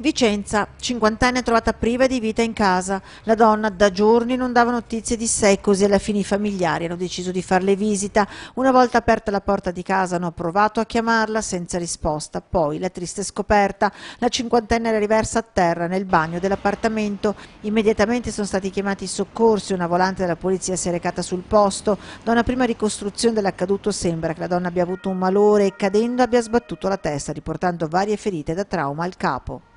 Vicenza, cinquantenne trovata priva di vita in casa. La donna da giorni non dava notizie di sé, così alla fine i familiari hanno deciso di farle visita. Una volta aperta la porta di casa hanno provato a chiamarla senza risposta. Poi la triste scoperta, la cinquantenne era riversa a terra nel bagno dell'appartamento. Immediatamente sono stati chiamati i soccorsi, una volante della polizia si è recata sul posto. Da una prima ricostruzione dell'accaduto sembra che la donna abbia avuto un malore e cadendo abbia sbattuto la testa, riportando varie ferite da trauma al capo.